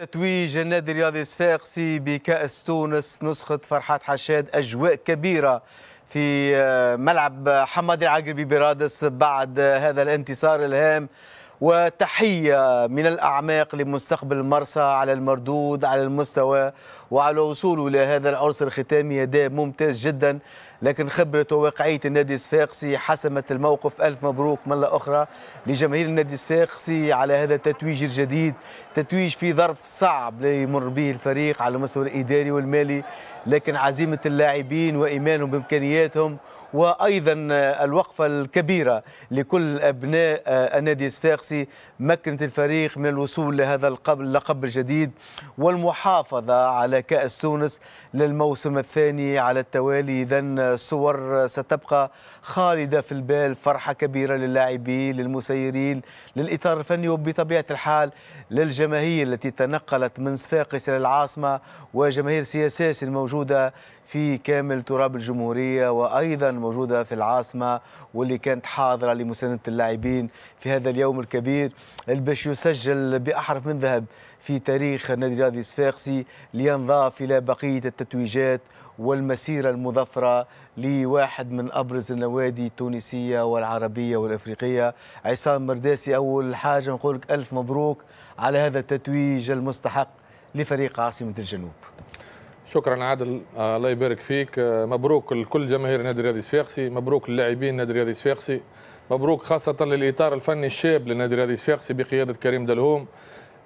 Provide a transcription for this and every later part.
تتويج النادي الرياضي الصفاقسي بكأس تونس نسخة فرحات حشاد أجواء كبيرة في آه، ملعب حمادي العقربي برادس بعد آه، هذا الانتصار الهام وتحية من الأعماق لمستقبل مرسى على المردود على المستوى وعلى وصوله إلى هذا العرس الختامي أداء ممتاز جدا لكن خبرة وواقعية النادي الصفاقسي حسمت الموقف ألف مبروك مرة أخرى لجماهير النادي الصفاقسي على هذا التتويج الجديد تتويج في ظرف صعب يمر به الفريق على المستوى الإداري والمالي لكن عزيمة اللاعبين وإيمانهم بإمكانياتهم وايضا الوقفه الكبيره لكل ابناء النادي الصفاقسي مكنت الفريق من الوصول لهذا اللقب الجديد والمحافظه على كاس تونس للموسم الثاني على التوالي اذا الصور ستبقى خالده في البال فرحه كبيره للاعبين للمسيرين للاطار الفني وبطبيعه الحال للجماهير التي تنقلت من صفاقس الى العاصمه وجماهير سياسات الموجوده في كامل تراب الجمهورية وأيضا موجودة في العاصمة واللي كانت حاضرة لمساندة اللاعبين في هذا اليوم الكبير باش يسجل بأحرف من ذهب في تاريخ نادي الرياضي الصفاقسي لينضاف إلى بقية التتويجات والمسيرة المظفرة لواحد من أبرز النوادي التونسية والعربية والأفريقية عصام مرداسي أول حاجة نقول لك ألف مبروك على هذا التتويج المستحق لفريق عاصمة الجنوب شكرا عادل آه، الله يبارك فيك آه، مبروك لكل جماهير نادي الرياضي الصفاقسي مبروك للاعبين نادي الرياضي الصفاقسي مبروك خاصة للإطار الفني الشاب لنادي الرياضي الصفاقسي بقيادة كريم دلهوم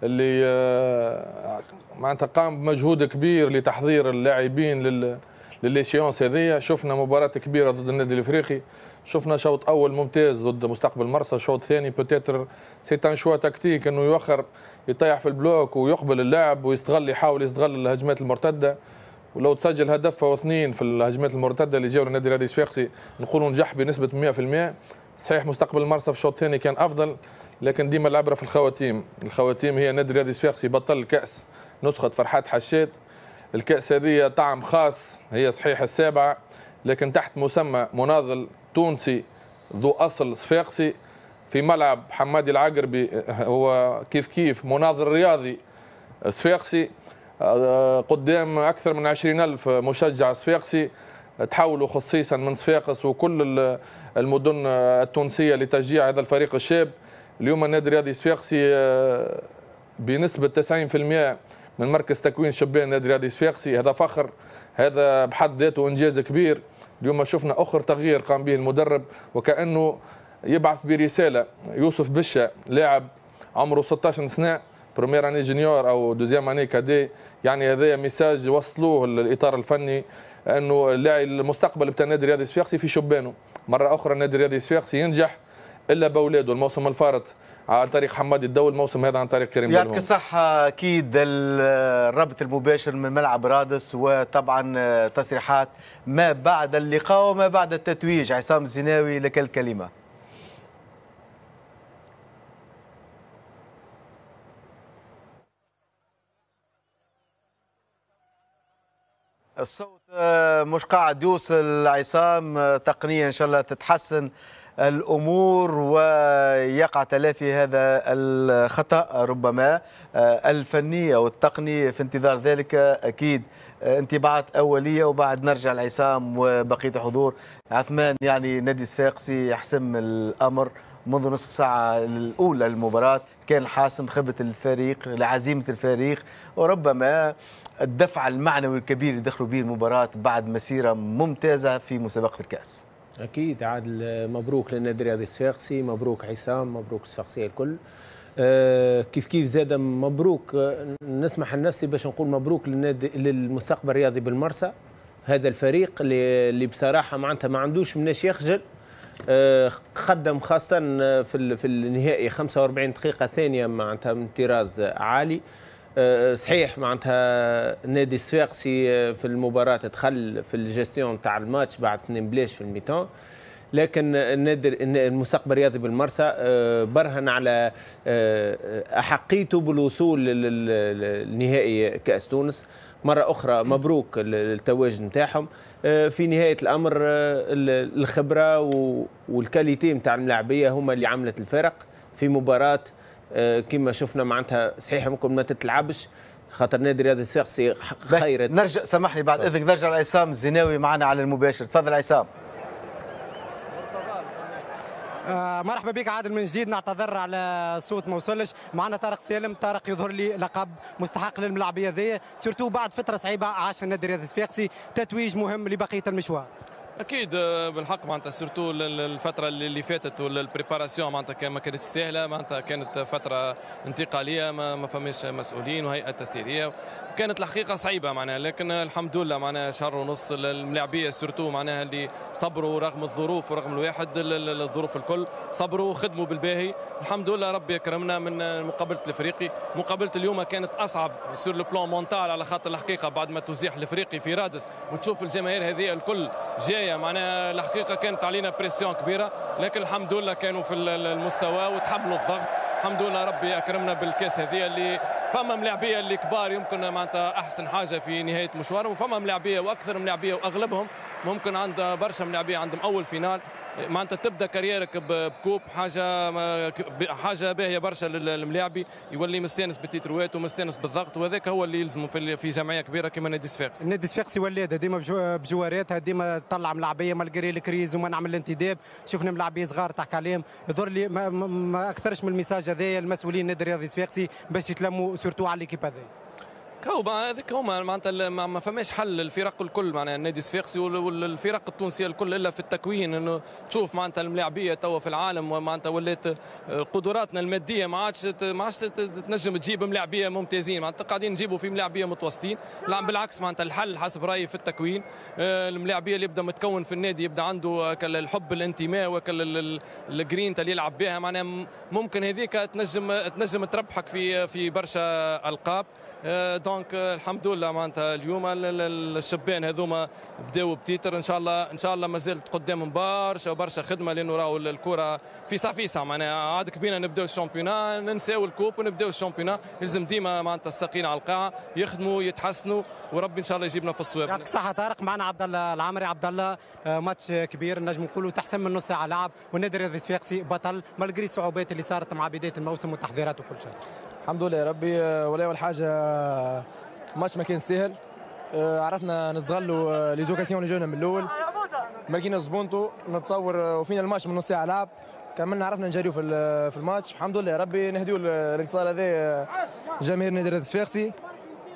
اللي آه، معناتها قام بمجهود كبير لتحضير اللاعبين لل للاشيونس هذيا شفنا مباراه كبيره ضد النادي الافريقي شفنا شوط اول ممتاز ضد مستقبل مرسى شوط ثاني بوتيتر سي ان شوا تكتيك انه يوخر يطيح في البلوك ويقبل اللاعب ويستغل يحاول يستغل الهجمات المرتده ولو تسجل هدف او اثنين في الهجمات المرتده اللي جاوا للنادي الرياضي الصفاقسي نقولوا نجح بنسبه 100% صحيح مستقبل مرسى في الشوط الثاني كان افضل لكن ديما العبره في الخواتيم الخواتيم هي النادي الرياضي الصفاقسي بطل الكاس نسخه فرحات حشيت الكأس هذه طعم خاص هي صحيح السابعة لكن تحت مسمى مناضل تونسي ذو أصل صفاقسي في ملعب حمادي العقربي هو كيف كيف مناظر رياضي صفاقسي آه، قدام أكثر من عشرين ألف مشجع صفاقسي تحولوا خصيصا من صفاقس وكل المدن التونسية لتشجيع هذا الفريق الشاب اليوم النادي الرياضي الصفاقسي آه، بنسبة 90% من مركز تكوين شبان نادي رياضي الصفاقسي هذا فخر هذا بحد ذاته انجاز كبير اليوم شفنا اخر تغيير قام به المدرب وكانه يبعث برساله يوسف بشا لاعب عمره 16 سنه بروميير اني جونيور او دوزيام اني كادي يعني هذا ميساج وصلوه الاطار الفني انه اللاعب المستقبل بتاع نادي رياضي الصفاقسي في شبانه مره اخرى نادي رياضي الصفاقسي ينجح الا باولاده الموسم الفارط عن طريق حمادي الدول الموسم هذا عن طريق كريم يعطيك الصحة أكيد الربط المباشر من ملعب رادس وطبعا آه، تصريحات ما بعد اللقاء وما بعد التتويج عصام الزناوي لك الكلمة الصوت آه، مش قاعد يوصل عصام آه، تقنيا ان شاء الله تتحسن الأمور ويقع تلافي هذا الخطأ ربما آه، الفني أو التقني في انتظار ذلك أكيد آه، انطباعات أولية وبعد نرجع لعصام وبقية الحضور عثمان يعني نادي صفاقسي يحسم الأمر منذ نصف ساعة الأولى للمباراة كان حاسم خبه الفريق لعزيمة الفريق وربما الدفع المعنوي الكبير اللي دخلوا به المباراة بعد مسيرة ممتازة في مسابقة الكأس اكيد عاد مبروك للنادي الرياضي الصفاقسي مبروك عصام مبروك الصفاقسيه الكل أه كيف كيف زاد مبروك نسمح لنفسي باش نقول مبروك للنادي للمستقبل الرياضي بالمرسى هذا الفريق اللي بصراحه معناتها ما عندوش مناش يخجل أه قدم خاصه في في النهائي 45 دقيقه ثانيه معناتها من طراز عالي صحيح معناتها نادي الصفاقسي آه، في المباراه تدخل في الجستيون تاع الماتش بعد اثنين بلاش في الميتون لكن النادي المستقبل الرياضي بالمرسى آه، برهن على آه، احقيته بالوصول للنهائي كاس تونس مره اخرى مبروك التواجد نتاعهم في نهايه الامر الخبره والكاليتي نتاع الملاعبيه هما اللي عملت الفرق في مباراه آه، كما شفنا معناتها صحيح ممكن ما تتلعبش خاطر نادي رياضي الساقسي خير نرجع سامحني بعد اذنك نرجع لعصام الزناوي معنا على المباشر تفضل عصام آه، مرحبا بك عادل من جديد نعتذر على صوت ما وصلش معنا طارق سالم طارق يظهر لي لقب مستحق للملعبيه ذي سورتو بعد فتره صعيبه عاشها النادي الرياضي الصفاقسي تتويج مهم لبقيه المشوار اكيد بالحق معناتها سورتو الفتره اللي فاتت والبريباراسيون معناتها ما كانتش سهله معناتها كانت فتره انتقاليه ما, ما فماش مسؤولين وهيئه تسييريه كانت الحقيقه صعيبه معناها لكن الحمد لله معناها شهر ونص الملاعبيه سورتو معناها اللي صبروا رغم الظروف ورغم الواحد الظروف الكل صبروا وخدموا بالباهي الحمد لله ربي كرمنا من مقابله الافريقي مقابله اليوم كانت اصعب سور لو بلون مونتال على خاطر الحقيقه بعد ما تزيح الافريقي في رادس وتشوف الجماهير هذه الكل جايه شويه معناها الحقيقه كانت علينا بريسيون كبيره لكن الحمد لله كانوا في المستوى وتحملوا الضغط الحمد لله ربي اكرمنا بالكاس هذه اللي فما ملاعبيه اللي كبار يمكن معناتها احسن حاجه في نهايه مشوارهم وفما ملاعبيه واكثر ملاعبيه واغلبهم ممكن عندها برشا ملاعبيه عندهم اول فينال معناتها تبدا كاريرك بكوب حاجه حاجه باهيه برشا للملاعبي يولي مستانس بالتيتروات ومستانس بالضغط وهذاك هو اللي يلزمه في جمعيه كبيره كما نادي صفاقس نادي صفاقس ولاده ديما بجواراتها ديما تطلع ملاعبيه مالغري الكريز وما نعمل الانتداب شفنا ملاعبيه صغار تحكي عليهم يظهر لي ما, ما اكثرش من الميساج هذايا المسؤولين نادي الرياضي الصفاقسي باش يتلموا سورتو على ليكيب هذايا كوما هذا هما معناتها ما فماش حل الفرق الكل معناها النادي الصفاقسي والفرق التونسيه الكل الا في التكوين انه تشوف معناتها الملاعبيه توا في العالم معناتها ولات آه، قدراتنا الماديه ما عادش ما عادش تنجم تجيب ملاعبيه ممتازين معناتها قاعدين نجيبوا في ملاعبيه متوسطين لا بالعكس معناتها الحل حسب رايي في التكوين آه، الملاعبيه اللي يبدا متكون في النادي يبدا عنده الحب الانتماء وكل الجرين اللي يلعب بها معناها ممكن هذيك تنجم تنجم تربحك في في برشا القاب آه، دونك آه، الحمد لله معناتها اليوم الشبان هذوما بداوا بتيتر ان شاء الله ان شاء الله مازالت قدام برشا برشا خدمه لانه راهو الكره في فيسا معناها عاد كبينا نبداو الشامبيون ننساو الكوب ونبداو الشامبيون يلزم ديما معناتها الساقين على القاعه يخدموا يتحسنوا وربي ان شاء الله يجيبنا في الصواب يعطيك الصحه طارق معنا عبد الله العمري عبد الله آه، ماتش كبير نجم نقولوا تحسن من نص ساعه لعب والنادي الرياضي الصفاقسي بطل مالغري الصعوبات اللي صارت مع بدايه الموسم والتحضيرات وكل شيء الحمد لله يا ربي آه، ولا اول حاجه آه، ماتش ما كان سهل آه، عرفنا نستغلوا لي زوكاسيون اللي جونا من الاول لقينا زبونتو نتصور وفينا الماتش من نص ساعه لعب كملنا عرفنا نجريو في في الماتش الحمد لله يا ربي نهديو الانتصار هذا جماهير نادي الصفاقسي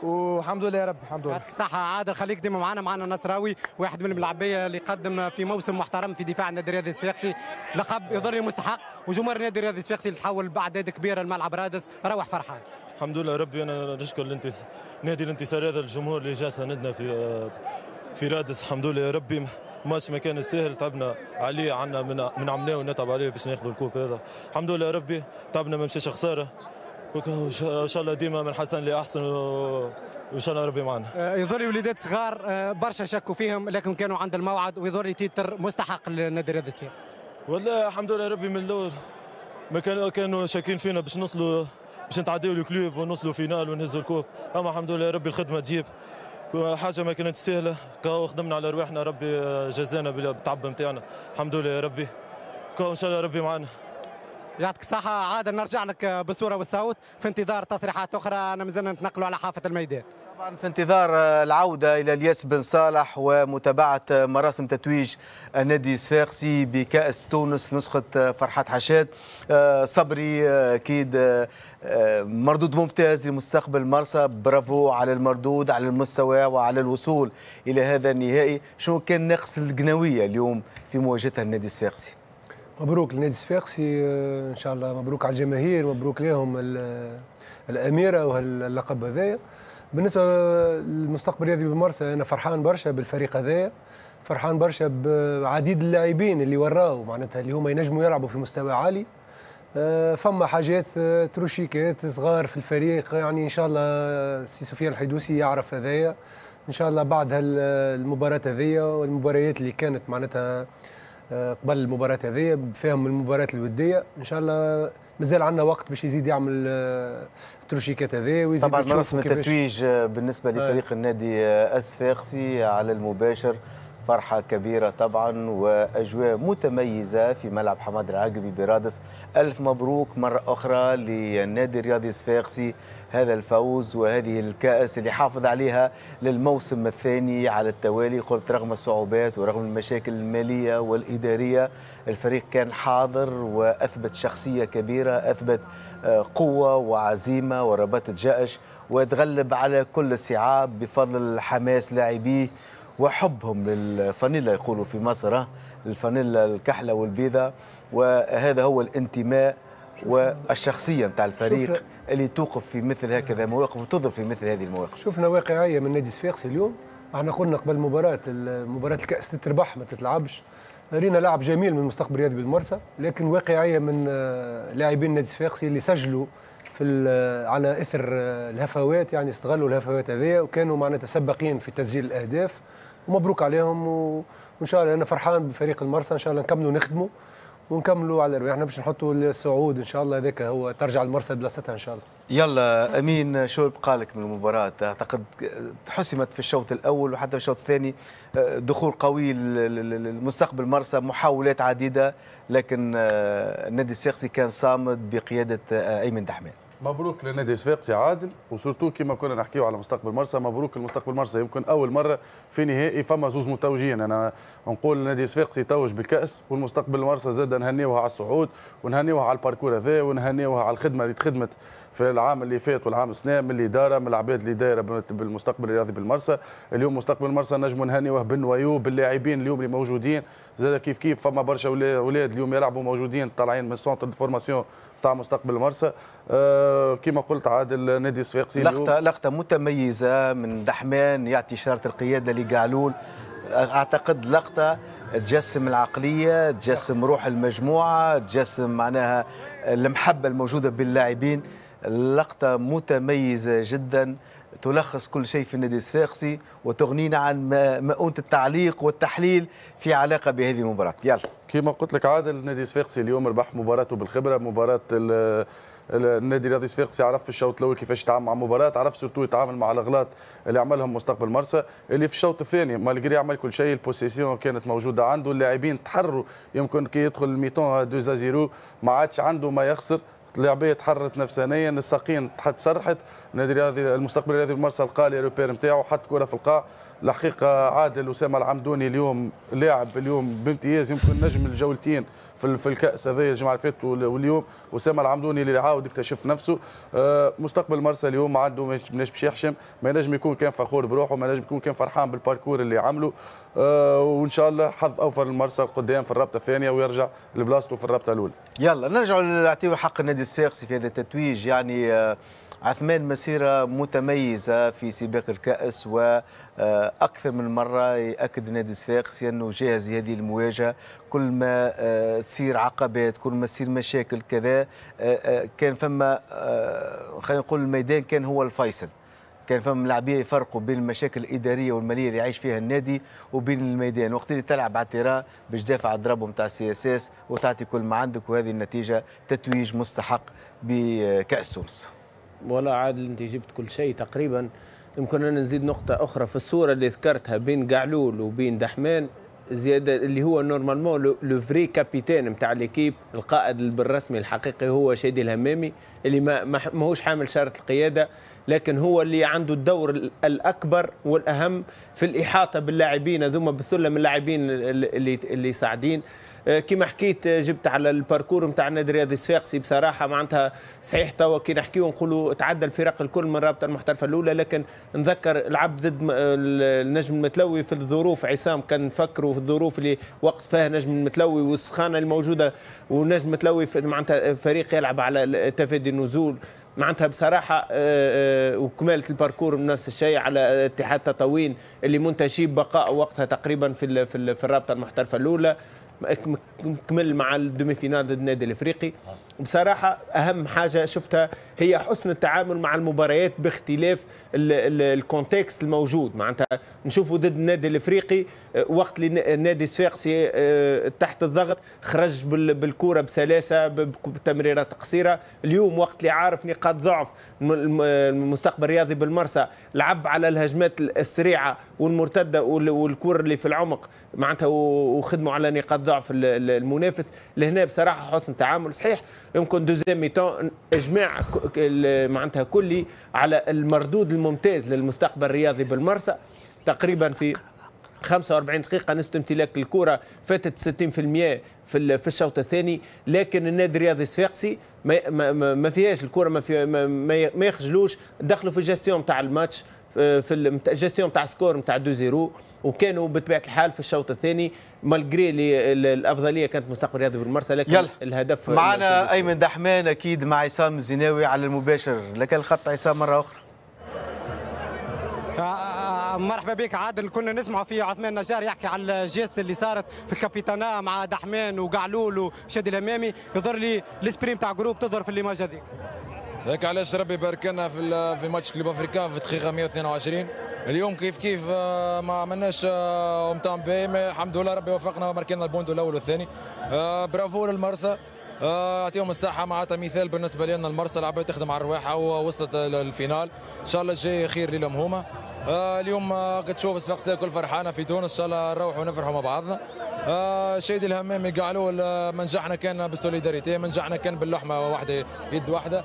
والحمد لله يا رب الحمد لله يعطيك الصحه عادل خليك ديما معنا معنا النصراوي واحد من الملاعبيه اللي قدم في موسم محترم في دفاع النادي الرياضي الصفاقسي لقب يظل مستحق وجمهور النادي الرياضي الصفاقسي اللي تحول باعداد كبيره لملعب رادس روح فرحان الحمد لله ربي انا نشكر الانتص... نادي الانتصار هذا الجمهور اللي جا سندنا في في رادس الحمد لله يا ربي ماتش ما كان سهل تعبنا عليه عنا من من عملناه ونتعب عليه باش ناخذ الكوب هذا الحمد لله يا ربي تعبنا ما مشاش خساره وان شاء الله ديما من حسن لاحسن وان شاء الله ربي معنا آه، يظهر لي وليدات صغار آه، برشا شكوا فيهم لكن كانوا عند الموعد ويظهر لي تيتر مستحق للنادي الرياضي السفير والله الحمد لله ربي من الاول ما كانوا كانوا شاكين فينا باش نوصلوا باش نتعداو الكلوب ونوصلوا فينال ونهزوا الكوب اما الحمد لله ربي الخدمه تجيب حاجه ما كانت سهله كاو خدمنا على رواحنا ربي جزانا بالتعب نتاعنا الحمد لله يا ربي كاو ان شاء الله ربي معنا يعطيك الصحة عاد نرجع لك بصورة وصوت في انتظار تصريحات أخرى أنا مازلنا نتنقلوا على حافة الميدان طبعا في انتظار العودة إلى الياس بن صالح ومتابعة مراسم تتويج نادي صفاقسي بكأس تونس نسخة فرحات حشاد آه، صبري آه، أكيد آه، مردود ممتاز لمستقبل مرسى برافو على المردود على المستوى وعلى الوصول إلى هذا النهائي شنو كان ناقص القناوية اليوم في مواجهة النادي الصفاقسي مبروك لنادي الصفاقسي آه، ان شاء الله مبروك على الجماهير مبروك لهم آه، الاميره وهاللقب هذايا بالنسبه للمستقبل الرياضي بمرسى انا فرحان برشا بالفريق هذايا فرحان برشا بعديد اللاعبين اللي وراو معناتها اللي هما ينجموا يلعبوا في مستوى عالي آه، فما حاجات تروشيكات صغار في الفريق يعني ان شاء الله سي سفيان الحيدوسي يعرف هذايا ان شاء الله بعد هالمباراه هذيا والمباريات اللي كانت معناتها آه، قبل المباراه هذه فيهم المباراه الوديه ان شاء الله مازال عندنا وقت باش يزيد يعمل آه، التروشيكات هذه ويزيد طبعا مراسم التتويج بالنسبه لفريق آه. النادي السفاقسي على المباشر فرحة كبيرة طبعا وأجواء متميزة في ملعب حماد العقبي برادس ألف مبروك مرة أخرى للنادي الرياضي الصفاقسي هذا الفوز وهذه الكأس اللي حافظ عليها للموسم الثاني على التوالي قلت رغم الصعوبات ورغم المشاكل المالية والإدارية الفريق كان حاضر وأثبت شخصية كبيرة أثبت آه، قوة وعزيمة وربطة جأش وتغلب على كل الصعاب بفضل حماس لاعبيه وحبهم للفانيلا يقولوا في مصر الفانيلا الكحلة والبيضة وهذا هو الانتماء والشخصية نتاع الفريق اللي توقف في مثل هكذا مواقف وتظهر في مثل هذه المواقف شفنا واقعية من نادي صفاقسي اليوم احنا قلنا قبل مباراة مباراة الكأس تتربح ما تتلعبش رينا لاعب جميل من مستقبل رياضي بالمرسى لكن واقعية من آه، لاعبين نادي صفاقسي اللي سجلوا في آه، على اثر آه، الهفوات يعني استغلوا الهفوات هذيا وكانوا معنا سباقين في تسجيل الاهداف ومبروك عليهم وان شاء الله انا فرحان بفريق المرسى ان شاء الله نكملوا نخدموا ونكملوا على الرواح احنا باش نحطوا الصعود ان شاء الله هذاك هو ترجع المرسى بلاصتها ان شاء الله يلا امين شو يبقى لك من المباراه اعتقد حسمت في الشوط الاول وحتى في الشوط الثاني آه، دخول قوي للمستقبل مرسى محاولات عديده لكن آه، النادي السياسي كان صامد بقياده آه، ايمن دحمان مبروك لنادي صفاقسي عادل وسورتو كما كنا نحكيو على مستقبل مرسى مبروك لمستقبل مرسى يمكن اول مره في نهائي فما زوز متوجين انا نقول نادي صفاقسي توج بالكاس والمستقبل مرسى زاد نهنيوها على الصعود ونهنيوها على الباركور هذا ونهنيوها على الخدمه اللي تخدمت في العام اللي فات والعام السنه من الاداره من العباد اللي دايره بالمستقبل الرياضي بالمرسى اليوم مستقبل المرسى نجم نهنيوه ويوب باللاعبين اليوم اللي موجودين زاد كيف كيف فما برشا اولاد اليوم يلعبوا موجودين طالعين من سونتر فورماسيون تاع مستقبل المرسى آه كما قلت عاد النادي الصفاقسي لقطه لقطه متميزه من دحمان يعطي اشاره القياده لقعلول اعتقد لقطه تجسم العقليه تجسم روح المجموعه تجسم معناها المحبه الموجوده باللاعبين لقطة متميزة جدا تلخص كل شيء في النادي الصفاقسي وتغنينا عن مؤونة التعليق والتحليل في علاقة بهذه المباراة يلا كما قلت لك عادل النادي الصفاقسي اليوم ربح مباراته بالخبرة مباراة النادي الرياضي الصفاقسي عرف في الشوط الاول كيفاش يتعامل مع المباراه عرف سورتو يتعامل مع الاغلاط اللي عملهم مستقبل مرسى اللي في الشوط الثاني مالغري عمل كل شيء البوسيسيون كانت موجوده عنده اللاعبين تحروا يمكن كي يدخل الميتون 2 زيرو ما عادش عنده ما يخسر اللاعبيه تحررت نفسانيا الساقين تحت سرحت النادي الرياضي المستقبل الرياضي بمرسى القالي لي روبير نتاعو حط كره في القاع الحقيقه عادل اسامه العمدوني اليوم لاعب اليوم بامتياز يمكن نجم الجولتين في الكاس هذايا الجمعه اللي فاتت واليوم اسامه العمدوني اللي عاود اكتشف نفسه آه، مستقبل مرسى اليوم ما عنده ما باش يحشم ما ينجم يكون كان فخور بروحه ما ينجم يكون كان فرحان بالباركور اللي عمله آه، وان شاء الله حظ اوفر لمرسى قدام في الرابطه الثانيه ويرجع لبلاصته في الرابطه الاولى يلا نرجع نعطيو حق النادي الصفاقسي في هذا التتويج يعني آه، عثمان مسيرة متميزة في سباق الكأس وأكثر آه، من مرة يأكد نادي صفاقس أنه جاهز لهذه المواجهة كل ما آه، تصير عقبات كل ما تصير مشاكل كذا آه، كان فما خلينا نقول الميدان كان هو الفيصل كان فهم لاعبيه يفرقوا بين المشاكل الاداريه والماليه اللي يعيش فيها النادي وبين الميدان وقت اللي تلعب على التيران باش تدافع على الضرب نتاع السي اس اس وتعطي كل ما عندك وهذه النتيجه تتويج مستحق بكاس تونس ولا عادل انت جبت كل شيء تقريبا يمكن انا نزيد نقطه اخرى في الصوره اللي ذكرتها بين قعلول وبين دحمان زياده اللي هو نورمالمون لو فري كابيتان نتاع ليكيب القائد بالرسمي الحقيقي هو شادي الهمامي اللي ما ماهوش حامل شاره القياده لكن هو اللي عنده الدور الاكبر والاهم في الاحاطه باللاعبين ذوما بالثله من اللاعبين اللي اللي ساعدين آه، كما حكيت آه، جبت على الباركور نتاع النادي رياض الصفاقسي بصراحه معناتها صحيح توا كي نحكيو نقولوا تعدى الفرق الكل من الرابطه المحترفه الاولى لكن نذكر لعب ضد النجم المتلوي في الظروف عصام كان نفكروا في الظروف اللي وقت فيها نجم المتلوي والسخانه الموجوده ونجم المتلوي معناتها فريق يلعب على تفادي النزول معناتها بصراحه آه، آه، وكماله الباركور نفس الشيء على اتحاد تطاوين اللي منتشي بقاء وقتها تقريبا في الرابطه المحترفه الاولى كمل مع الدومي فينال ضد النادي الافريقي بصراحه اهم حاجه شفتها هي حسن التعامل مع المباريات باختلاف الكونتكست الموجود معناتها نشوفوا ضد النادي الافريقي آه، وقت اللي النادي الصفاقسي آه، تحت الضغط خرج بالكوره بسلاسه بتمريرات قصيره اليوم وقت اللي عارف نقاط ضعف المستقبل الرياضي بالمرسى لعب على الهجمات السريعه والمرتده والكور اللي في العمق معناتها وخدموا على نقاط ضعف المنافس لهنا بصراحه حسن تعامل صحيح يمكن دوزيام ميتون اجماع معناتها كلي على المردود الممتاز للمستقبل الرياضي بالمرسى تقريبا في 45 دقيقة نسبة امتلاك الكرة فاتت 60% في في الشوط الثاني لكن النادي الرياضي الصفاقسي ما, ما, ما فيهاش الكرة ما, في ما, ما يخجلوش دخلوا في جاستيون تاع الماتش في الجستيون تاع سكور نتاع 2 0 وكانوا بطبيعه الحال في الشوط الثاني مالجري الافضليه كانت مستقبل رياضي بالمرسى لكن يلا. الهدف معنا ايمن دحمان اكيد مع عصام الزناوي على المباشر لك الخط عصام مره اخرى آه، آه، مرحبا بك عادل كنا نسمع في عثمان نجار يحكي على الجيست اللي صارت في الكابيتانا مع دحمان وقعلول وشادي الامامي يظهر لي الاسبريم تاع جروب تظهر في الليماج هذيك ذاك علاش ربي بارك لنا في في ماتش كلوب افريكان في دقيقه 122 اليوم كيف كيف آه، ما عملناش اومتام آه، متامبي الحمد لله ربي وفقنا وماركينا البوندو الاول والثاني آه، برافو للمرسى يعطيهم الصحه معناتها مثال بالنسبه لنا المرسى العباد تخدم على الرواحه ووصلت للفينال ان شاء الله الجاي خير لهم هما اليوم كتشوف الصفاقسيه كل فرحانه في تونس ان شاء الله نروحوا ونفرحوا مع بعضنا شيد الهمامي قالوا منجحنا كان بالسوليداريتي منجحنا كان باللحمه واحده يد واحده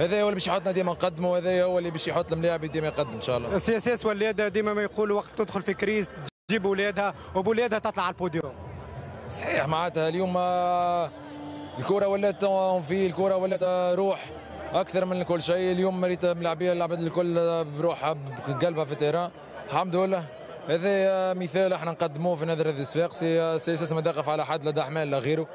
هذا هو اللي باش يحطنا ديما نقدموا هذا هو اللي باش يحط الملاعب ديما يقدم ان شاء الله سي اس اس ولادها ديما ما يقول وقت تدخل في كريز تجيب ولادها وبولادها تطلع على البوديوم صحيح معناتها اليوم آه، الكره ولات آه، في الكره ولات آه، روح اكثر من كل شيء اليوم مريت ملاعبيه لعبت الكل بروحها بقلبها في التيران الحمد لله هذا مثال احنا نقدموه في سي سي اس ما على حد لا دحمان لا غيره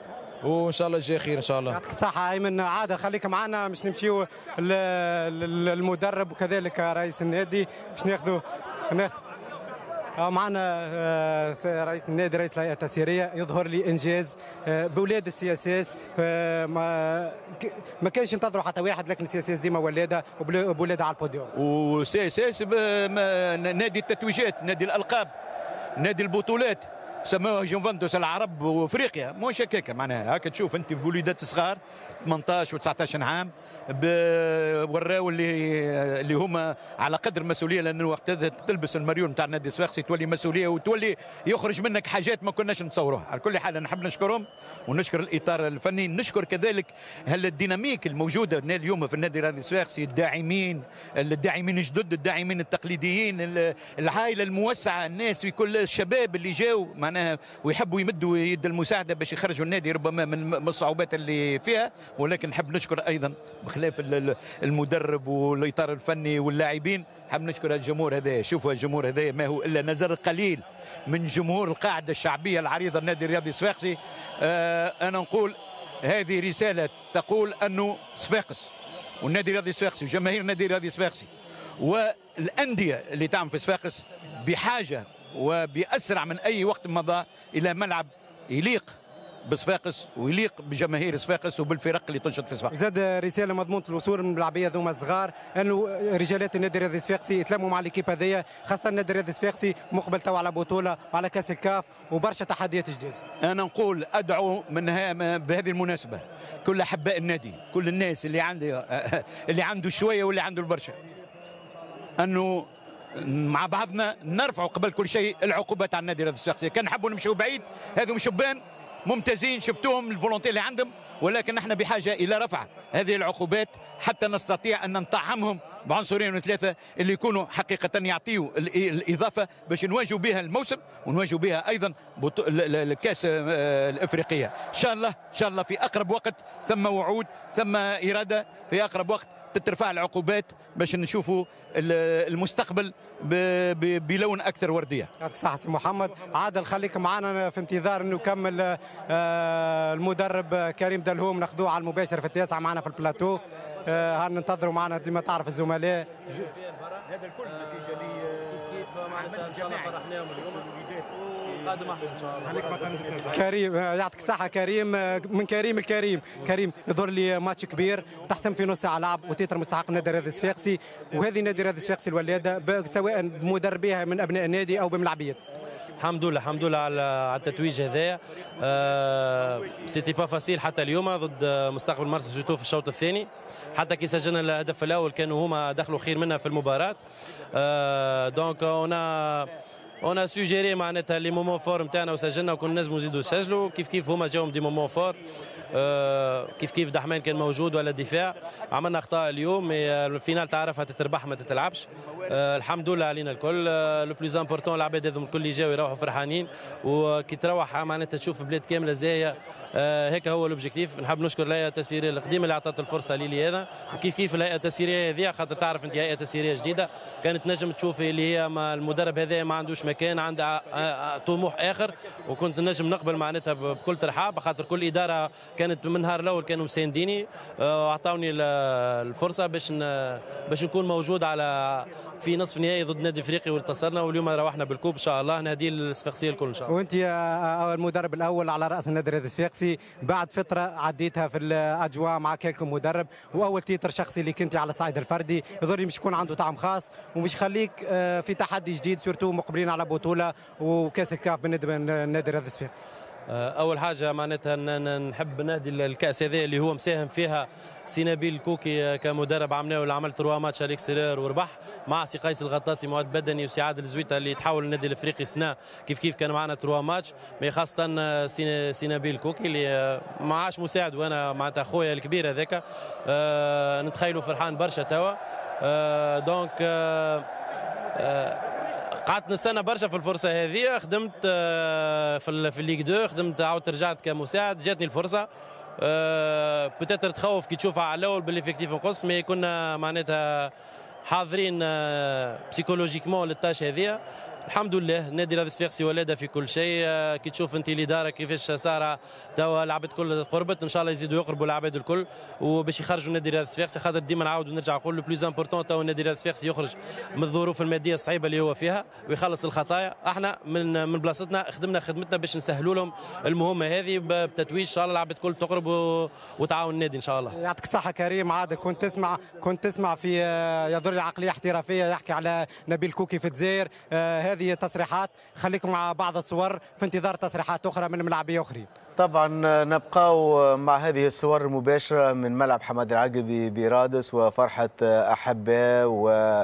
وان شاء الله الجاي خير ان شاء الله يعطيك الصحه ايمن عاده خليك معنا باش نمشيو للمدرب وكذلك رئيس النادي باش ناخذوا آه، معنا آه، رئيس النادي رئيس الهيئه التسييريه يظهر لي انجاز آه، بولاد السي اس اس ما ما كانش ينتظروا حتى واحد لكن السي اس اس ديما ولاده وبولاده على البوديوم وسي اس اس نادي التتويجات نادي الالقاب نادي البطولات سموها جوفنتوس العرب وافريقيا مش هكاك معناها هكا تشوف انت بوليدات صغار 18 و19 عام وراو اللي اللي هما على قدر المسؤوليه لان وقت تلبس المريول نتاع نادي سفاقسي تولي مسؤوليه وتولي يخرج منك حاجات ما كناش نتصوروها على كل حال نحب نشكرهم ونشكر الاطار الفني نشكر كذلك هل الديناميك الموجوده اليوم في النادي الرياضي الصفاقسي الداعمين الداعمين الجدد الداعمين التقليديين العائله الموسعه الناس في كل الشباب اللي جاوا معناها ويحبوا يمدوا يد المساعده باش يخرجوا النادي ربما من الصعوبات اللي فيها ولكن نحب نشكر ايضا بخلاف المدرب والاطار الفني واللاعبين نحب نشكر الجمهور هذا شوفوا الجمهور هذا ما هو الا نزر قليل من جمهور القاعده الشعبيه العريضه النادي الرياضي صفاقسي آه انا نقول هذه رساله تقول انه صفاقس والنادي الرياضي صفاقسي وجماهير النادي الرياضي صفاقسي والانديه اللي تعمل في صفاقس بحاجه وبأسرع من أي وقت مضى إلى ملعب يليق بصفاقس ويليق بجماهير صفاقس وبالفرق اللي تنشط في صفاقس. زاد رساله مضمونه الوصول من اللاعبيه ذوما الصغار انه رجالات النادي الرياضي الصفاقسي يتلموا مع الكيب هذيا خاصه النادي الرياضي الصفاقسي مقبل تو على بطوله وعلى كاس الكاف وبرشا تحديات جديده. انا نقول ادعو من بهذه المناسبه كل احباء النادي كل الناس اللي عنده اللي عنده شويه واللي عنده البرشا انه مع بعضنا نرفعوا قبل كل شيء العقوبات على النادي الشخصيه كان نحبوا نمشوا بعيد هذو شبان ممتازين شفتوهم الفولونتي اللي عندهم ولكن نحن بحاجه الى رفع هذه العقوبات حتى نستطيع ان نطعمهم بعنصرين وثلاثه اللي يكونوا حقيقه يعطيوا الاضافه باش نواجهوا بها الموسم ونواجهوا بها ايضا الكاس آه، الافريقيه ان شاء الله ان شاء الله في اقرب وقت ثم وعود ثم اراده في اقرب وقت تترفع العقوبات باش نشوفوا المستقبل بلون اكثر ورديه. يعطيك الصحه سي محمد، عادل خليك معنا في انتظار انه يكمل آه، المدرب كريم دلهوم ناخذوه على المباشر في التاسعه معنا في البلاتو. آه، ننتظروا معنا ديما تعرف الزملاء. هذا الكل نتيجه لي كيف آه، مع الجماعي. القادم احسن ان شاء الله كريم يعطيك الصحه كريم من كريم الكريم كريم يظهر لي ماتش كبير تحسم في نص ساعه لعب وتيتر مستحق نادي رياضي الصفاقسي وهذه نادي رياضي الصفاقسي الولاده سواء بمدربيها من ابناء النادي او بملعبيه الحمد لله الحمد لله على التتويج هذايا أه سيتي با فاسيل حتى اليوم آه، ضد آه، مستقبل مرسى سيتو في الشوط الثاني حتى كي سجلنا الهدف الاول كانوا هما دخلوا خير منا في المباراه أه دونك اون اون سوجيري معناتها لي مومون فور نتاعنا وسجلنا وكنا نجموا نزيدوا نسجلوا كيف كيف هما جاهم دي مومون فور أه كيف كيف دحمان كان موجود ولا الدفاع عملنا اخطاء اليوم الفينال تعرفها تتربح ما تتلعبش آه، الحمد لله علينا الكل لو آه، بلوز امبورتون العباد هذوما الكل اللي جاوا يروحوا فرحانين وكي تروح آه، معناتها تشوف بلاد كامله زايه هكا هو الاوبجيكتيف نحب نشكر الهيئه التسييريه القديمه اللي اعطت الفرصه لي, لي هذا وكيف كيف الهيئه التسييريه هذه خاطر تعرف انت هيئه تسييريه جديده كانت نجم تشوف اللي هي المدرب هذا ما عندوش مكان عنده طموح اخر وكنت نجم نقبل معناتها بكل ترحاب خاطر كل اداره كانت من النهار الاول كانوا مسانديني واعطوني الفرصه باش باش نكون موجود على في نصف نهائي ضد نادي افريقي وانتصرنا واليوم روحنا بالكوب ان شاء الله نادي الصفاقسي الكل ان شاء الله وانت المدرب الاول على راس النادي الصفاقسي بعد فتره عديتها في الاجواء مع كلكم مدرب واول تيتر شخصي لك انت على الصعيد الفردي يظن مش يكون عنده طعم خاص ومش خليك آه، في تحدي جديد سورتو مقبلين على بطوله وكاس الكاف بالنسبه للنادي الصفاقسي آه، اول حاجه معناتها نحب نهدي الكاس هذا اللي هو مساهم فيها سي نبيل كوكي آه، كمدرب عملناه اللي عمل تروا ماتش اليكسيرير وربح مع سي قيس الغطاسي مواد بدني وسعاد الزويته اللي تحول النادي الافريقي سنه كيف كيف كان معنا تروا ماتش مي خاصه آه، سي نبيل كوكي اللي ما عادش مساعد وانا معناتها خويا الكبير هذاك أه فرحان برشا توا أه دونك أه قعدت نستنى برشا في الفرصه هذه خدمت آه، في في ليغ 2 خدمت عاودت رجعت كمساعد جاتني الفرصه أه بتاتر تخوف كي تشوفها على الاول بالافكتيف نقص مي كنا معناتها حاضرين بسيكولوجيكمون آه، للتاش هذه الحمد لله نادي راضي صفاقسي ولاده في كل شيء آه، كي تشوف انت الاداره كيفاش ساره توا لعبت كل قربت ان شاء الله يزيدوا يقربوا العباد الكل وباش يخرجوا نادي راضي صفاقسي خاطر ديما نعاود ونرجع نقول لو بلوز امبورتون توا نادي راضي صفاقسي يخرج من الظروف الماديه الصعيبه اللي هو فيها ويخلص الخطايا احنا من من بلاصتنا خدمنا خدمتنا باش نسهلوا لهم المهمه هذه بتتويج ان شاء الله العباد الكل تقرب وتعاون النادي ان شاء الله يعطيك الصحه كريم عاد كنت تسمع كنت تسمع في آه، يدور العقليه احترافيه يحكي على نبيل كوكي في الجزائر آه، هذه التصريحات خليكم مع بعض الصور في انتظار تصريحات أخرى من ملعبي أخرين طبعا نبقى مع هذه الصور المباشرة من ملعب حماد العقبي برادس وفرحة أحباء و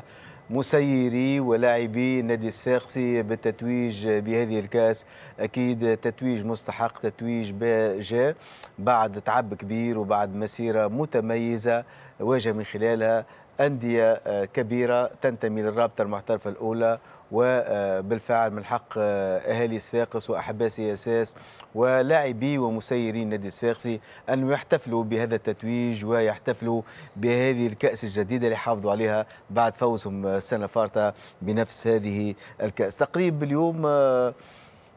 مسيري ولاعبي نادي الصفاقسي بالتتويج بهذه الكاس اكيد تتويج مستحق تتويج جاء بعد تعب كبير وبعد مسيره متميزه واجه من خلالها انديه كبيره تنتمي للرابطه المحترفه الاولى وبالفعل من حق آه، اهالي صفاقس واحباء سياساس ولاعبي ومسيري نادي صفاقسي ان يحتفلوا بهذا التتويج ويحتفلوا بهذه الكاس الجديده اللي حافظوا عليها بعد فوزهم آه، السنه الفارطه بنفس هذه الكاس تقريب اليوم آه،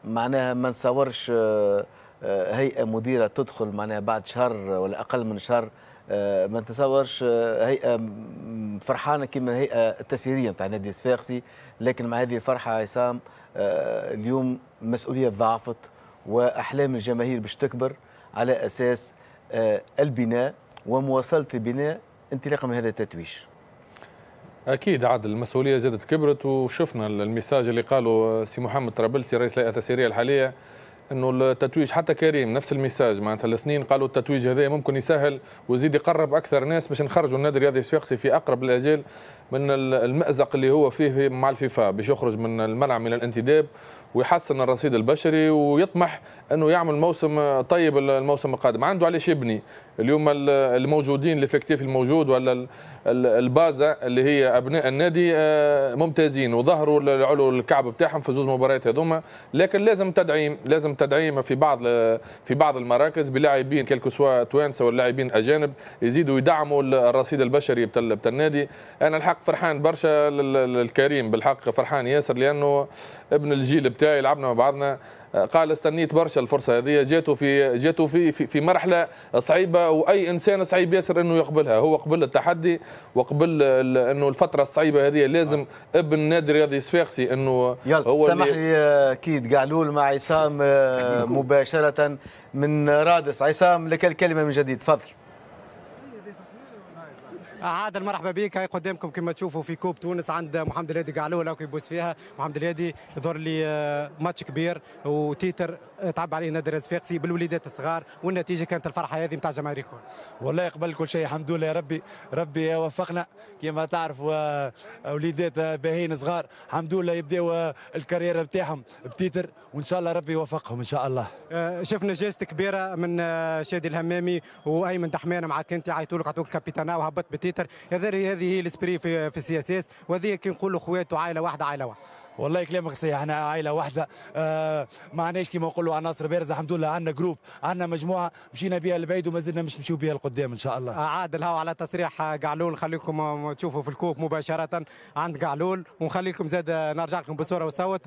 معناها ما نصورش هيئه مديره تدخل معناها بعد شهر ولا اقل من شهر آه، ما نتصورش آه، هيئه فرحانه كما الهيئه التسييريه نتاع نادي الصفاقسي لكن مع هذه الفرحه عصام آه، اليوم مسؤوليه ضعفت واحلام الجماهير باش تكبر على اساس البناء ومواصله البناء انطلاقا من هذا التتويج. اكيد عاد المسؤوليه زادت كبرت وشفنا الميساج اللي قاله سي محمد طرابلسي رئيس الهيئه التسييريه الحاليه انه التتويج حتى كريم نفس الميساج معناتها الاثنين قالوا التتويج هذا ممكن يسهل ويزيد يقرب اكثر ناس باش نخرجوا النادي الرياضي الصفاقسي في اقرب الاجال من المازق اللي هو فيه مع الفيفا باش يخرج من الملعب من الانتداب ويحسن الرصيد البشري ويطمح انه يعمل موسم طيب الموسم القادم عنده علاش يبني اليوم الموجودين الافكتيف الموجود ولا البازا اللي هي ابناء النادي آه، ممتازين وظهروا لعلو الكعب بتاعهم في زوز مباريات هذوما لكن لازم تدعيم لازم تدعيم في بعض في بعض المراكز بلاعبين كلكو سوا توانسه واللاعبين اجانب يزيدوا يدعموا الرصيد البشري بتاع النادي انا الحق فرحان برشا الكريم بالحق فرحان ياسر لانه ابن الجيل بتاع بتاعي لعبنا مع بعضنا آه، قال استنيت برشا الفرصه هذه جاته في جاته في, في في مرحله صعيبه واي انسان صعيب ياسر انه يقبلها هو قبل التحدي وقبل انه الفتره الصعيبه هذه لازم ابن نادي رياضي صفاقسي انه يلا هو سمح لي آه، اكيد قعلول مع عصام آه، مباشره من رادس عصام لك الكلمه من جديد تفضل عاد المرحبا بك هاي قدامكم كما تشوفوا في كوب تونس عند محمد الهادي قعلول هاكو يبوس فيها محمد الهادي يظهر لي آه، ماتش كبير وتيتر تعب عليه نادر الصفاقسي بالوليدات الصغار والنتيجه كانت الفرحه هذه نتاع جماهيركم والله قبل كل شيء الحمد لله يا ربي ربي وفقنا كما تعرفوا آه، وليدات آه، باهين صغار الحمد لله يبداوا الكارير نتاعهم بتيتر وان شاء الله ربي يوفقهم ان شاء الله شفنا جيست كبيره من شادي الهمامي وايمن دحمان معك انت عيطوا لك عطوك كابيتانا وهبط بتيتر ليتر هذا هذه هي في في السي اس اس وهذه كي نقولوا خواته عائله واحده عائله واحده والله كلامك صحيح احنا عائله واحده آه ما عندناش كيما نقولوا عناصر بارزه الحمد لله عندنا جروب عندنا مجموعه مشينا بها لبعيد وما زلنا مش نمشيو بها القدام ان شاء الله آه، عادل هاو على تصريح آه، قعلول خليكم آه، تشوفوا في الكوب مباشره عند قعلول ونخليكم زاد نرجع لكم بالصوره والصوت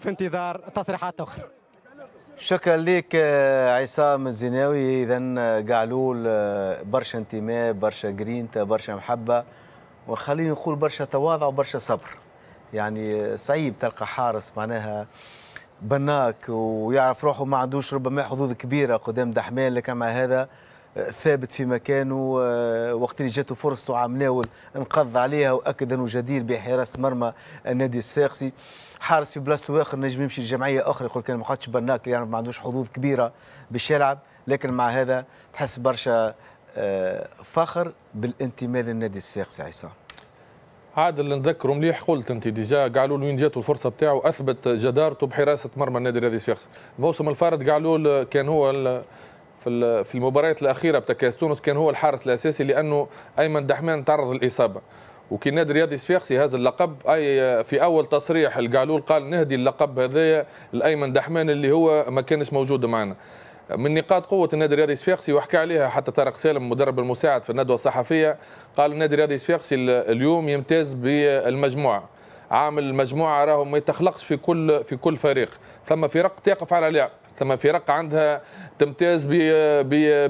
في انتظار تصريحات اخرى شكرا لك آه، عصام الزناوي اذا آه، قعلول آه، برشا انتماء برشا جرينتا برشا محبه وخليني نقول برشا تواضع وبرشا صبر يعني صعيب تلقى حارس معناها بناك ويعرف روحه ما عندوش ربما حظوظ كبيره قدام دحمان لكن مع هذا ثابت في مكانه آه، وقت اللي جاته فرصته عام ناول انقض عليها واكد انه جدير بحراسه مرمى النادي الصفاقسي حارس في بلاصته اخر نجم يمشي لجمعيه اخرى يقول كان ما خدش برناك يعني ما عندوش حظوظ كبيره باش يلعب لكن مع هذا تحس برشا آه، فخر بالانتماء للنادي الصفاقسي عصام عاد اللي نذكره مليح قلت انت ديجا قالوا وين جاته الفرصه بتاعه اثبت جدارته بحراسه مرمى النادي الرياضي الصفاقسي الموسم الفارط قالوا كان هو في في المباريات الاخيره بتكاس تونس كان هو الحارس الاساسي لانه ايمن دحمان تعرض للاصابه وكي نادي رياضي سفيقسي هذا اللقب اي في اول تصريح القالول قال نهدي اللقب هذايا لايمن دحمان اللي هو ما كانش موجود معنا من نقاط قوة النادي الرياضي الصفاقسي وحكى عليها حتى طارق سالم مدرب المساعد في الندوة الصحفية قال النادي الرياضي الصفاقسي اليوم يمتاز بالمجموعة عامل المجموعة راهو ما يتخلقش في كل في كل فريق ثم فرق تقف على لعب ثم فرق عندها تمتاز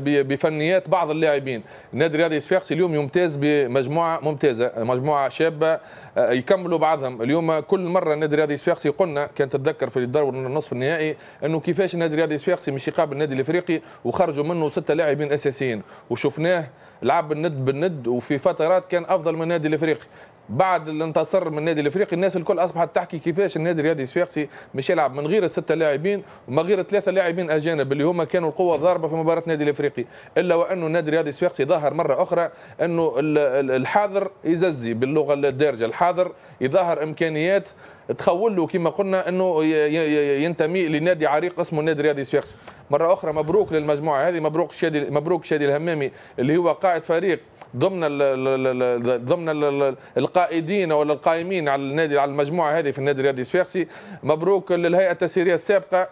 بفنيات بعض اللاعبين النادي الرياضي الصفاقسي اليوم يمتاز بمجموعه ممتازه مجموعه شابه آه، يكملوا بعضهم اليوم كل مره النادي الرياضي الصفاقسي قلنا كان تتذكر في الدور النصف النهائي انه كيفاش النادي الرياضي الصفاقسي مش يقابل النادي الافريقي وخرجوا منه سته لاعبين اساسيين وشفناه لعب الند بالند وفي فترات كان افضل من النادي الافريقي بعد الانتصار من النادي الافريقي الناس الكل اصبحت تحكي كيفاش النادي الرياضي الصفاقسي مش يلعب من غير السته لاعبين وما غير ثلاثه لاعبين اجانب اللي هما كانوا القوه الضاربه في مباراه النادي الافريقي الا وانه النادي الرياضي الصفاقسي ظهر مره اخرى انه الحاضر يززي باللغه الدارجه الحاضر يظهر امكانيات تخول له كما قلنا انه ينتمي لنادي عريق اسمه نادي الرياضي الصفاقسي مره اخرى مبروك للمجموعه هذه مبروك شادي مبروك شادي الهمامي اللي هو قائد فريق ضمن الـ ضمن الـ القائدين ولا القائمين على النادي على المجموعه هذه في النادي الرياضي الصفاقسي مبروك للهيئه التسييريه السابقه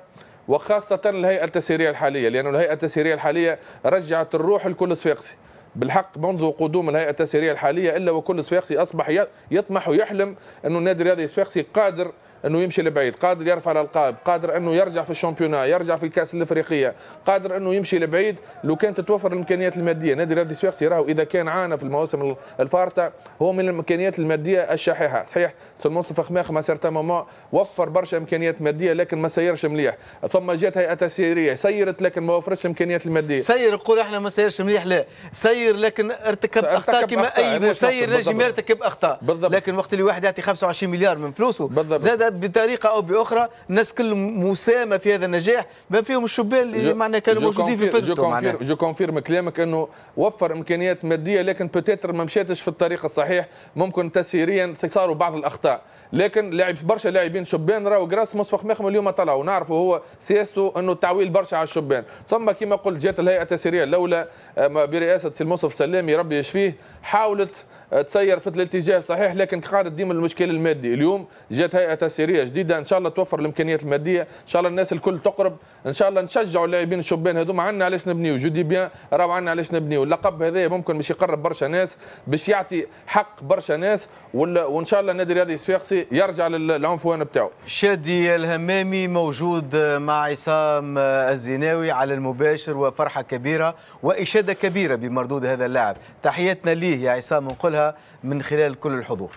وخاصه الهيئه التسييريه الحاليه لانه الهيئه التسييريه الحاليه رجعت الروح لكل صفاقسي بالحق منذ قدوم الهيئه التسييريه الحاليه الا وكل صفاقسي اصبح يطمح ويحلم انه النادي الرياضي الصفاقسي قادر انه يمشي لبعيد قادر يرفع الالقاب قادر انه يرجع في الشامبيونات يرجع في الكاس الافريقيه قادر انه يمشي لبعيد لو كانت تتوفر الامكانيات الماديه نادي الرياضي السويقسي راهو اذا كان عانى في المواسم الفارطه هو من الامكانيات الماديه الشحيحه صحيح سن منصف خماخ ما سيرتا ماما وفر برشا امكانيات ماديه لكن ما سيرش مليح ثم جات هيئه تسييريه سيرت لكن ما وفرتش الامكانيات الماديه سير قول احنا ما سيرش مليح لا سير لكن ارتكب, اخطاء كما اي مسير نجم يرتكب اخطاء بالضبط. لكن وقت اللي واحد يعطي 25 مليار من فلوسه زاد بطريقه او باخرى الناس كل مساهمه في هذا النجاح بما فيهم الشبان اللي معنا كانوا موجودين في فتره جو كونفيرم جو كونفيرم كلامك انه وفر امكانيات ماديه لكن بوتيتر ما مشاتش في الطريق الصحيح ممكن تسييريا صاروا بعض الاخطاء لكن لاعب برشا لاعبين شبان راهو جراس مصفق مخم اليوم طلعوا نعرفوا هو سياسته انه التعويل برشا على الشبان ثم كما قلت جات الهيئه التسيريه الاولى آه، برئاسه سي سلامي ربي يشفيه حاولت آه، تسير في الاتجاه الصحيح لكن قعدت ديما المشكل المادي اليوم جات هيئه تسيريه جديده ان شاء الله توفر الامكانيات الماديه ان شاء الله الناس الكل تقرب ان شاء الله نشجعوا اللاعبين الشبان هذوما عندنا علاش نبنيو جودي بيان راهو عندنا علاش نبنيو اللقب هذا ممكن باش يقرب برشا ناس باش يعطي حق برشا ناس وان شاء الله النادي الرياضي الصفاقسي يرجع للعنفوان بتاعه شادي الهمامي موجود مع عصام الزناوي على المباشر وفرحه كبيره واشاده كبيره بمردود هذا اللاعب تحياتنا ليه يا عصام نقولها من خلال كل الحضور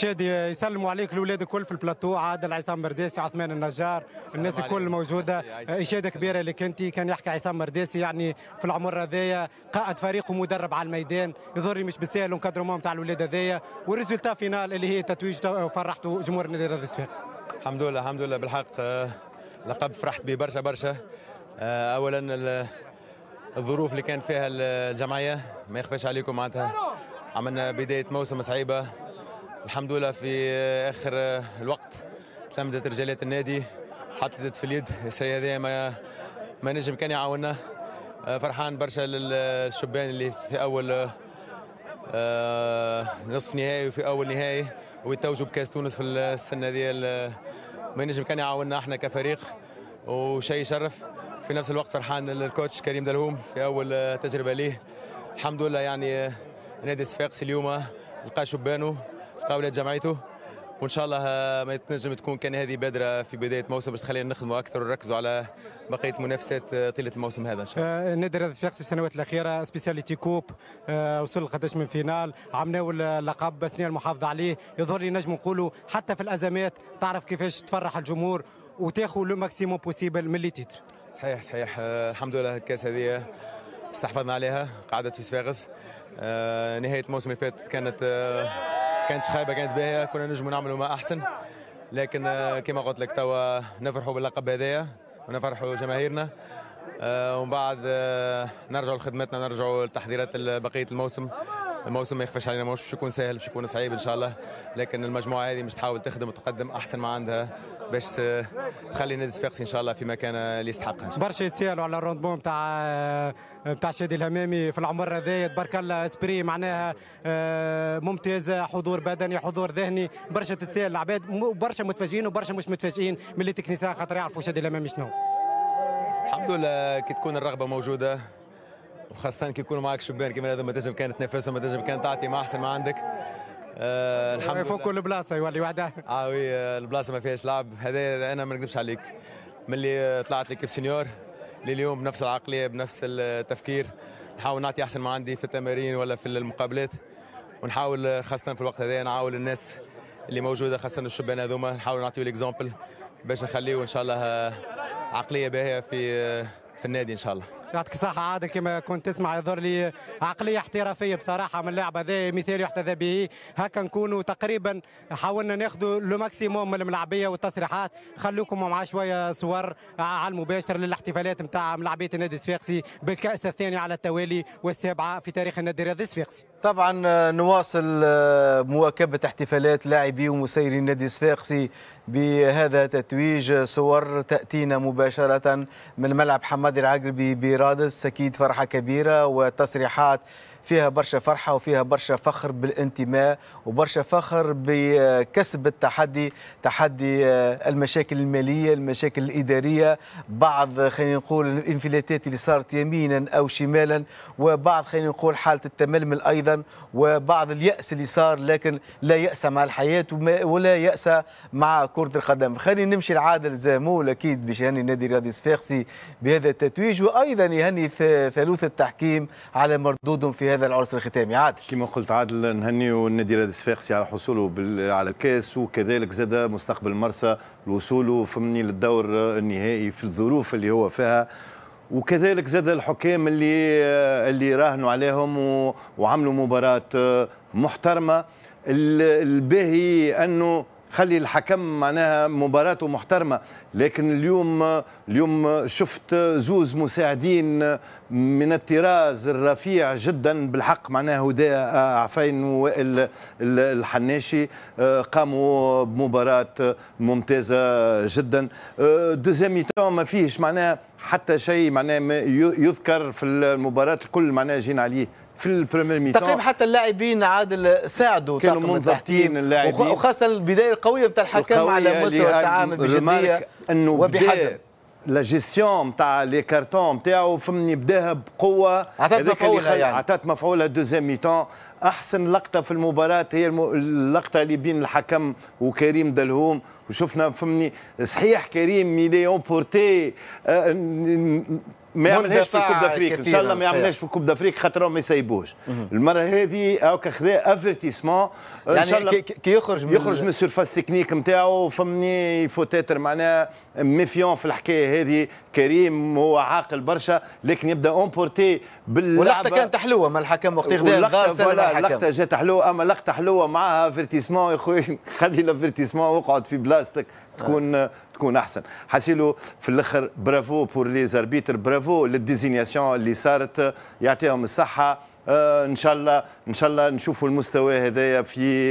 شادي يسلموا عليك الاولاد الكل في البلاتو عادل عصام مرداسي عثمان النجار الناس الكل موجوده اشاده كبيره لك انت كان يحكي عصام مرداسي يعني في العمر هذايا قائد فريق ومدرب على الميدان يضري مش بالساهل ونقدروا تاع الاولاد هذايا والريزولتا فينال اللي هي تتويج فرحتوا جمهور نادي راس الصفاقس الحمد لله الحمد لله بالحق آه، لقب فرحت به برشا برشا آه، اولا الظروف اللي كان فيها الجمعيه ما يخفاش عليكم معناتها عملنا بدايه موسم صعيبه الحمد لله في اخر الوقت تلمدت رجالات النادي حطت في اليد الشيء هذا ما ما نجم كان يعاوننا آه، فرحان برشا للشبان اللي في اول آه، نصف نهائي وفي اول نهائي ويتوجوا بكاس تونس في السنه هذه ما نجم كان يعاوننا احنا كفريق وشيء يشرف في نفس الوقت فرحان للكوتش كريم دلهوم في اول آه، تجربه ليه الحمد لله يعني نادي الصفاقسي اليوم لقى شبانه قابلة جمعيته وان شاء الله آه، ما تنجم تكون كان هذه بادره في بدايه موسم باش تخلينا نخدموا اكثر ونركزوا على بقيه المنافسات آه، طيله الموسم هذا ان شاء الله. نادر رياض صفاقس في السنوات الاخيره سبيسياليتي كوب آه، وصل قداش من فينال عمناو اللقب سنين المحافظه عليه يظهر لي نجم نقولوا حتى في الازمات تعرف كيفاش تفرح الجمهور وتاخذ لو ماكسيموم بوسيبل من لي تيتر. صحيح صحيح الحمد لله الكاس هذه استحفظنا عليها قعدت في صفاقس نهايه الموسم اللي فات كانت كانت خايبه كانت باهيه كنا نجموا نعملوا ما احسن لكن آه، كما قلت لك توا نفرحوا باللقب هذايا ونفرحوا جماهيرنا آه، ومن بعد آه، نرجعوا لخدمتنا نرجعوا لتحضيرات بقيه الموسم الموسم ما يخفاش علينا مش يكون سهل مش يكون صعيب ان شاء الله لكن المجموعه هذه مش تحاول تخدم وتقدم احسن ما عندها باش تخلي نادي صفاقسي ان شاء الله في مكان اللي يستحقها برشا يتسالوا على الروندمون نتاع نتاع آه، شادي الهمامي في العمر هذايا تبارك الله سبري معناها آه، ممتازه حضور بدني حضور ذهني برشا تتسال العباد برشا متفاجئين وبرشا مش متفاجئين من اللي تكنيسيان خاطر يعرفوا شادي الهمامي شنو الحمد لله كي تكون الرغبه موجوده وخاصه كي يكونوا معك شبان كما هذا ما تنجم كان تنافسهم ما تنجم كان تعطي ما احسن ما عندك آه الحمد لله يفكوا البلاصه يولي وحده اه وي آه، البلاصه ما فيهاش لعب هذا انا ما نكذبش عليك ملي طلعت ليكيب سينيور لليوم بنفس العقليه بنفس التفكير نحاول نعطي احسن ما عندي في التمارين ولا في المقابلات ونحاول خاصه في الوقت هذا نعاون الناس اللي موجوده خاصه الشبان هذوما نحاول نعطيو ليكزومبل باش نخليه ان شاء الله عقليه باهيه في آه، في النادي ان شاء الله يعطيك الصحة عاد كما كنت تسمع يظهر لي عقلية احترافية بصراحة من اللاعب هذا مثال يحتذى به هكا نكونوا تقريبا حاولنا ناخذوا لو ماكسيموم من الملعبية والتصريحات خلوكم مع شوية صور على المباشر للاحتفالات نتاع ملعبية النادي الصفاقسي بالكأس الثاني على التوالي والسابعة في تاريخ النادي الرياضي الصفاقسي طبعا آه، نواصل آه، مواكبة احتفالات لاعبي ومسيري نادي الصفاقسي بهذا تتويج صور تأتينا مباشرة من ملعب حمادي العقربي برادس أكيد فرحة كبيرة وتصريحات فيها برشا فرحه وفيها برشا فخر بالانتماء وبرشا فخر بكسب التحدي تحدي آه، المشاكل الماليه المشاكل الاداريه بعض خلينا نقول الانفلاتات اللي صارت يمينا او شمالا وبعض خلينا نقول حاله التململ ايضا وبعض الياس اللي صار لكن لا ياس مع الحياه ولا ياس مع كره القدم خلينا نمشي لعادل زامول اكيد باش يهني نادي الرياضي الصفاقسي بهذا التتويج وايضا يهني ثالوث التحكيم على مردودهم في هذا العرس الختامي عادل كما قلت عادل نهني النادي راد فاقسي على حصوله على الكاس وكذلك زاد مستقبل مرسى لوصوله فمني للدور النهائي في الظروف اللي هو فيها وكذلك زاد الحكام اللي اللي راهنوا عليهم وعملوا مباراه محترمه الباهي انه خلي الحكم معناها مباراته محترمه لكن اليوم اليوم شفت زوز مساعدين من الطراز الرفيع جدا بالحق معناها هدى آه، عفين ووائل الحناشي آه، قاموا بمباراه ممتازه جدا آه، دوزيام ما فيهش معناها حتى شيء معناها يذكر في المباراه الكل معناها جينا عليه في البريمير ميتون تقريبا حتى اللاعبين عادل ساعدوا كانوا منضبطين اللاعبين وخاصه البدايه القويه بتاع الحكم على مستوى التعامل بجديه انه وبحزم لا جيستيون تاع لي كارتون نتاعو فهمني بداها بقوه عطات مفعولها يعني عطات مفعولها دوزيام ميتون احسن لقطه في المباراه هي اللقطه اللي بين الحكم وكريم دلهوم وشفنا فهمني صحيح كريم ميلي اون بورتي أه، ما يعملهاش في الكوب دافريك ان شاء الله ما يعملهاش في الكوب دافريك خاطر ما يسيبوش المره هذه هاكا خذا افيرتيسمون يعني ان شاء الله كي يخرج من يخرج من السيرفاس تكنيك نتاعو فمني فوتاتر معناها ميفيون في الحكايه هذه كريم هو عاقل برشا لكن يبدا امبورتي باللعبه كانت حلوه مع الحكم وقت يخدم اللقطه جات حلوه اما لقطه حلوه معاها افيرتيسمون يا خويا خلي الافيرتيسمون واقعد في بلاستك تكون آه. تكون احسن حاسيلو في الاخر برافو بور لي زاربيتر برافو للديزينياسيون اللي صارت يعطيهم الصحه آه ان شاء الله ان شاء الله نشوفوا المستوى هذايا في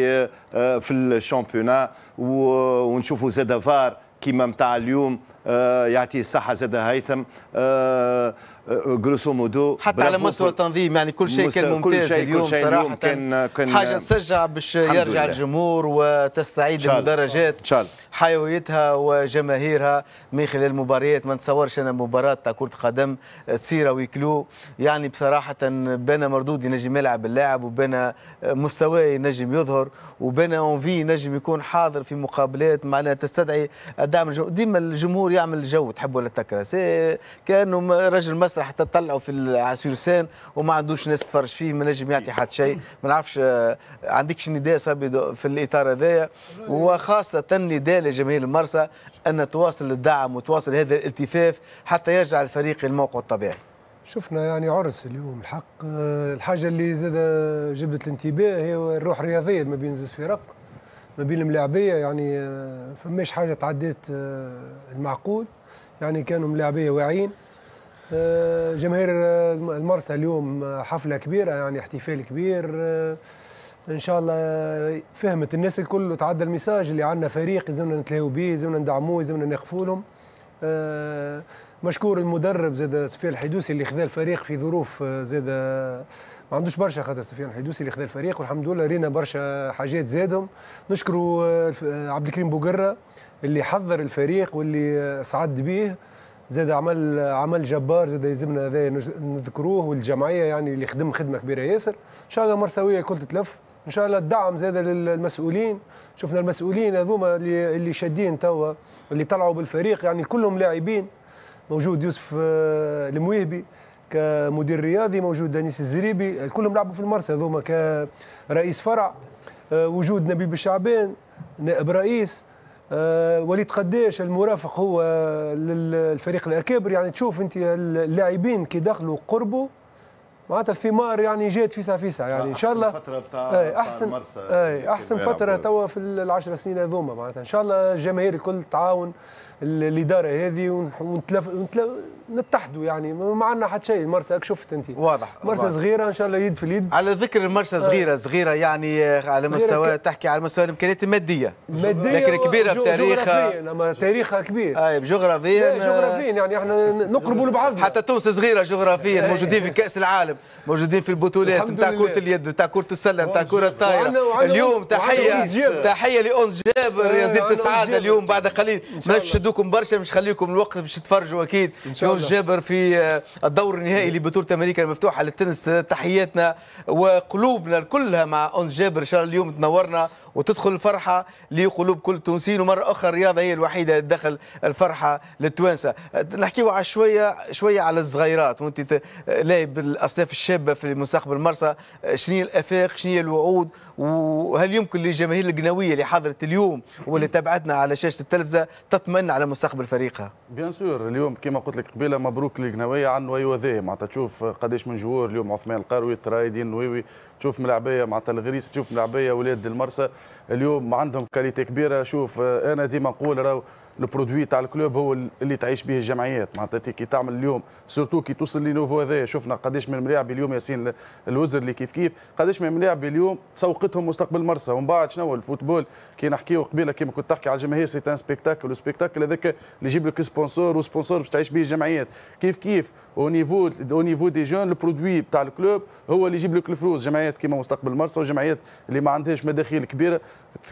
آه في الشامبيونان ونشوفوا زاد فار كيما نتاع اليوم آه، يعطي الصحه زاد هيثم آه، آه، جروسو مودو حتى على مستوى التنظيم يعني كل شيء كان ممتاز كل شيء اليوم كل شيء صراحه اليوم كان كان حاجه تشجع باش يرجع لله. الجمهور وتستعيد المدرجات ان شاء الله حيويتها وجماهيرها من خلال المباريات ما نتصورش انا مباراه تاع كره قدم تصير ويكلو يعني بصراحه بين مردود ينجم يلعب اللاعب وبين مستوى ينجم يظهر وبين اونفي ينجم يكون حاضر في مقابلات معناها تستدعي الدعم ديما الجمهور الجمهور يعمل جو تحب ولا تكره كانه رجل مسرح تطلعوا في العسيرسان وما عندوش ناس تفرج فيه ما نجم يعطي حد شيء ما نعرفش آه، عندكش نداء صبي في الاطار هذايا وخاصه نداء لجماهير المرسى ان تواصل الدعم وتواصل هذا الالتفاف حتى يرجع الفريق للموقع الطبيعي شفنا يعني عرس اليوم الحق آه، الحاجه اللي زاد جبدت الانتباه هي الروح الرياضيه ما بين زوز فرق ما بين الملاعبيه يعني آه، فماش حاجه تعديت آه، المعقول يعني كانوا ملاعبيه واعيين آه، جماهير المرسى اليوم حفله كبيره يعني احتفال كبير ان شاء الله فهمت الناس الكل وتعدى الميساج اللي عندنا فريق لازمنا نتلاهوا به لازمنا ندعموه لازمنا نقفوا لهم مشكور المدرب زاد سفيان الحيدوسي اللي خذا الفريق في ظروف زاد ما عندوش برشا خاطر سفيان الحيدوسي اللي خذا الفريق والحمد لله رينا برشا حاجات زادهم نشكروا آه، آه، عبد الكريم بوقره اللي حضر الفريق واللي سعد به زاد عمل عمل جبار زاد يلزمنا هذا نذكروه والجمعيه يعني اللي خدم خدمه كبيره ياسر ان شاء الله مرساويه الكل تتلف ان شاء الله الدعم زاد للمسؤولين شفنا المسؤولين هذوما اللي اللي شادين توا اللي طلعوا بالفريق يعني كلهم لاعبين موجود يوسف آه، المويهبي كمدير رياضي موجود دانيس الزريبي كلهم لعبوا في المرسى هذوما كرئيس فرع آه، وجود نبيب الشعبان نائب رئيس آه، وليد قداش المرافق هو آه، للفريق الاكابر يعني تشوف انت اللاعبين كي دخلوا قربوا معناتها الثمار يعني جات فيسع فيسع يعني ان شاء الله فترة بتاع اي احسن اي احسن فتره توا في العشر سنين هذوما معناتها ان شاء الله الجماهير الكل تعاون الاداره هذه ونتحدوا يعني ما عندنا حتى شيء مرسى شفت انت واضح مرسى صغيره ان شاء الله يد في اليد على ذكر المرسى صغيره صغيره يعني على مستوى ك... تحكي على مستوى الامكانيات الماديه ماديه لكن كبيره و... بتاريخها اما تاريخها كبير اي جغرافيا جغرافيا يعني احنا نقربوا لبعض حتى تونس صغيره جغرافيا إيه. موجودين في كاس العالم موجودين في البطولات نتاع كره اليد نتاع كره السله نتاع كره الطايره اليوم تحيه تحيه لأونس جابر إيه، يا زيد السعاده اليوم بعد قليل ما نفش نشدوكم برشا مش خليكم الوقت باش تتفرجوا اكيد جون جابر في آه، الدور النهائي لبطوله امريكا المفتوحه للتنس آه، تحياتنا وقلوبنا كلها مع اونس جابر ان شاء الله اليوم تنورنا وتدخل الفرحة لقلوب كل تونسيين ومرة أخرى الرياضة هي الوحيدة اللي تدخل الفرحة للتوانسة نحكيو على شوية شوية على الصغيرات وأنت لاعب بالأصناف الشابة في مستقبل مرسى شنو الآفاق شنو الوعود وهل يمكن للجماهير القناوية اللي حضرت اليوم واللي تابعتنا على شاشة التلفزة تطمن على مستقبل فريقها بيان سور اليوم كما قلت لك قبيله مبروك للقناويه عنه ايوا ذا معناتها تشوف قداش من جوار اليوم عثمان القروي ترايدين نويوي تشوف ملاعبيه مع الغريس تشوف ملاعبيه ولاد المرسى اليوم عندهم كاليتي كبيره شوف آه، انا ديما نقول راهو البرودوي تاع الكلوب هو اللي تعيش به الجمعيات معناتها كي تعمل اليوم سورتو كي توصل لنوفو هذا شفنا قداش من ملاعب اليوم ياسين الوزر اللي كيف كيف قداش من ملاعب اليوم سوقتهم مستقبل مرسى ومن بعد شنو الفوتبول كي نحكيو قبيله كيما كنت تحكي على الجماهير سي ان سبيكتاكل وسبيكتاكل هذاك اللي يجيب لك سبونسور وسبونسور باش تعيش به الجمعيات كيف كيف او نيفو او نيفو دي جون البرودوي تاع الكلوب هو اللي يجيب لك الفلوس جمعيات كيما مستقبل مرسى وجمعيات اللي ما عندهاش مداخيل كبيره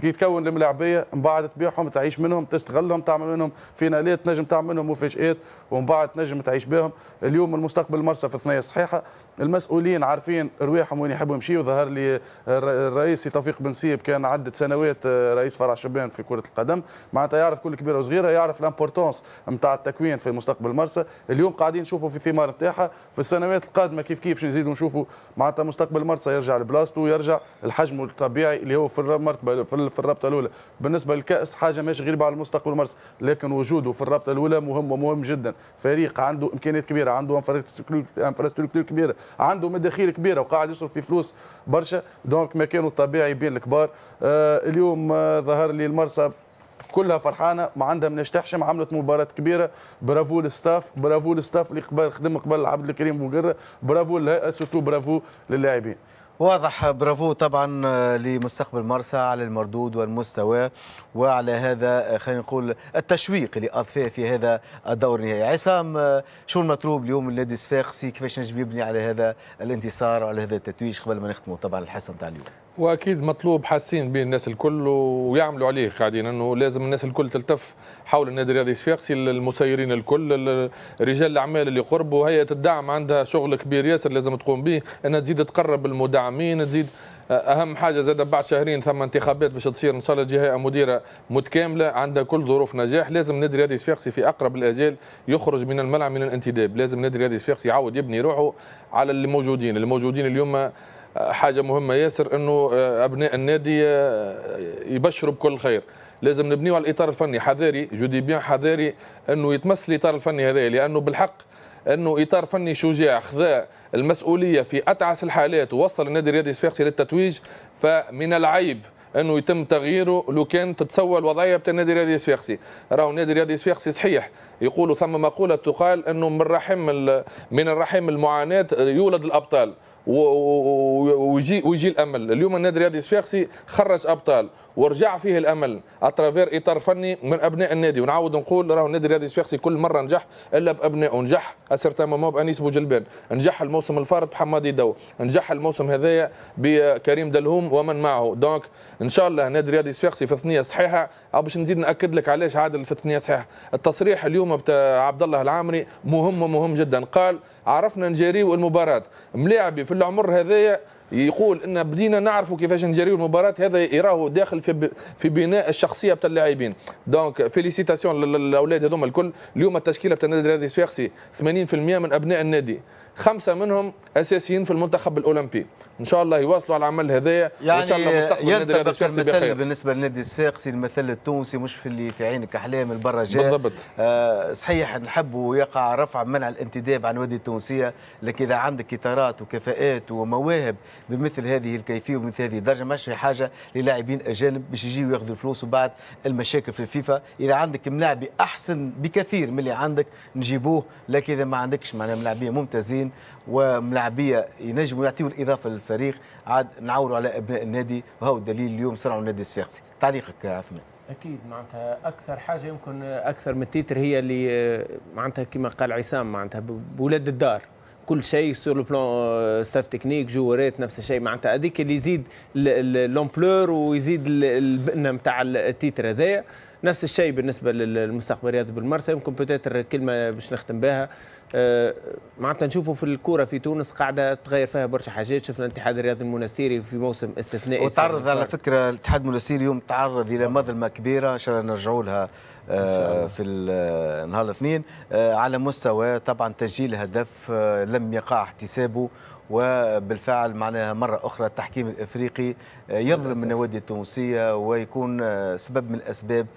كي تكون الملاعبيه من بعد تبيعهم تعيش منهم تستغلهم تعمل منهم فينالات نجم تعمل منهم مفاجات ومن بعد تنجم تعيش بهم اليوم المستقبل مرسى في الثنايا الصحيحه المسؤولين عارفين رواحهم وين يحبوا يمشيوا ظهر لي الرئيس توفيق بن سيب كان عده سنوات آه، رئيس فرع شبان في كره القدم معناتها يعرف كل كبيره وصغيره يعرف الامبورتونس نتاع التكوين في مستقبل مرسى اليوم قاعدين نشوفوا في ثمار نتاعها في السنوات القادمه كيف كيف نزيدوا نشوفوا معناتها مستقبل مرسى يرجع لبلاصته ويرجع الحجم الطبيعي اللي هو في المرتبه في الرابطه الاولى بالنسبه للكاس حاجه ماشي غريبه على مستقبل مرسى لكن وجوده في الرابطه الاولى مهم ومهم جدا فريق عنده امكانيات كبيره عنده انفراستركتور كبيره عنده مداخيل كبيره وقاعد يصرف في فلوس برشا دونك مكانه الطبيعي بين الكبار آه اليوم آه ظهر لي المرسى كلها فرحانه ما عندها من تحشم عملت مباراه كبيره برافو للستاف برافو للستاف اللي قبل خدم قبل عبد الكريم بوقره برافو لها سوتو برافو للاعبين واضح برافو طبعا آه، لمستقبل مرسى على المردود والمستوى وعلى هذا آه، خلينا نقول التشويق اللي اضفاه في هذا الدور النهائي عصام آه، شو المطلوب اليوم من نادي الصفاقسي كيفاش نجم يبني على هذا الانتصار وعلى هذا التتويج قبل ما نختموا طبعا الحصه نتاع اليوم واكيد مطلوب حاسين به الناس الكل ويعملوا عليه قاعدين انه لازم الناس الكل تلتف حول النادي الرياضي الصفاقسي المسيرين الكل رجال الاعمال اللي قربوا هيئه الدعم عندها شغل كبير ياسر لازم تقوم به انها تزيد تقرب المدعمين تزيد اهم حاجه زاد بعد شهرين ثم انتخابات باش تصير ان شاء الله جهه مديره متكامله عندها كل ظروف نجاح لازم نادي الرياضي الصفاقسي في اقرب الاجال يخرج من الملعب من الانتداب لازم نادي الرياضي الصفاقسي يعاود يبني روحه على اللي موجودين اللي موجودين اليوم حاجه مهمه ياسر انه آه، ابناء النادي آه، يبشروا بكل خير لازم نبنيو على الاطار الفني حذاري جودي بيان حذاري انه يتمس الاطار الفني هذا لانه بالحق انه اطار فني شجاع خذا المسؤوليه في اتعس الحالات ووصل النادي الرياضي الصفاقسي للتتويج فمن العيب انه يتم تغييره لو كان تتسوى الوضعيه بتاع النادي الرياضي الصفاقسي راهو النادي الرياضي الصفاقسي صحيح يقولوا ثم مقوله تقال انه من رحم من الرحم المعاناه يولد الابطال ويجي ويجي الامل اليوم النادي الرياضي الصفاقسي خرج ابطال ورجع فيه الامل اترافير اطار فني من ابناء النادي ونعاود نقول راهو النادي الرياضي الصفاقسي كل مره نجح الا بابنائه نجح اسرت مامو بانيس بوجلبان نجح الموسم الفارط بحمادي دو نجح الموسم هذايا بكريم دلهوم ومن معه دونك ان شاء الله النادي الرياضي الصفاقسي في الثنيه صحيحه او باش نزيد ناكد لك علاش عادل في الثنيه صحيحه التصريح اليوم بتاع عبد الله العامري مهم ومهم جدا قال عرفنا نجاريو المباراه ملاعبي في العمر هذايا يقول ان بدينا نعرفوا كيفاش نديروا المباراه هذا يراه داخل في في بناء الشخصيه بتاع اللاعبين دونك فيليسيتاسيون للاولاد هذوما الكل اليوم التشكيله بتاع النادي الرياضي الصفاقسي 80% من ابناء النادي خمسه منهم اساسيين في المنتخب الاولمبي ان شاء الله يواصلوا على العمل هذايا يعني ان شاء الله مستقبل النادي الصفاقسي بخير بالنسبه للنادي الصفاقسي المثل التونسي مش في اللي في عينك احلام البرا جاء بالضبط آه صحيح نحب يقع رفع منع الانتداب عن الوادي التونسيه لكن اذا عندك اطارات وكفاءات ومواهب بمثل هذه الكيفيه ومثل هذه الدرجه ماش في حاجه للاعبين اجانب باش يجيو ياخذوا الفلوس وبعد المشاكل في الفيفا اذا عندك ملاعبي احسن بكثير من اللي عندك نجيبوه لكن اذا ما عندكش معناها ملاعبيه ممتازين وملاعبيه ينجموا يعطيوا الاضافه للفريق عاد نعاوروا على ابناء النادي وهو الدليل اليوم صنعوا النادي الصفاقسي تعليقك يا عثمان اكيد معناتها اكثر حاجه يمكن اكثر من التيتر هي اللي آه، معناتها كما قال عصام معناتها بولاد الدار كل شيء سور لو بلون ستاف تكنيك جوارات نفس الشيء معناتها هذيك اللي يزيد لومبلور ويزيد البنه نتاع التيتر هذايا نفس الشيء بالنسبه للمستقبل الرياضي بالمرسى يمكن بوتيتر كلمه باش نختم بها آه، معناتها نشوفوا في الكوره في تونس قاعده تغير فيها برشا حاجات شفنا الاتحاد الرياضي المنسيري في موسم استثنائي وتعرض على فكره الاتحاد المنسيري اليوم تعرض الى مظلمه كبيره ان شاء الله نرجعوا لها آه، في آه، نهار الاثنين على مستوى طبعا تسجيل هدف لم يقع احتسابه وبالفعل معناها مرة أخرى التحكيم الإفريقي يظلم النوادي التونسية ويكون سبب من الأسباب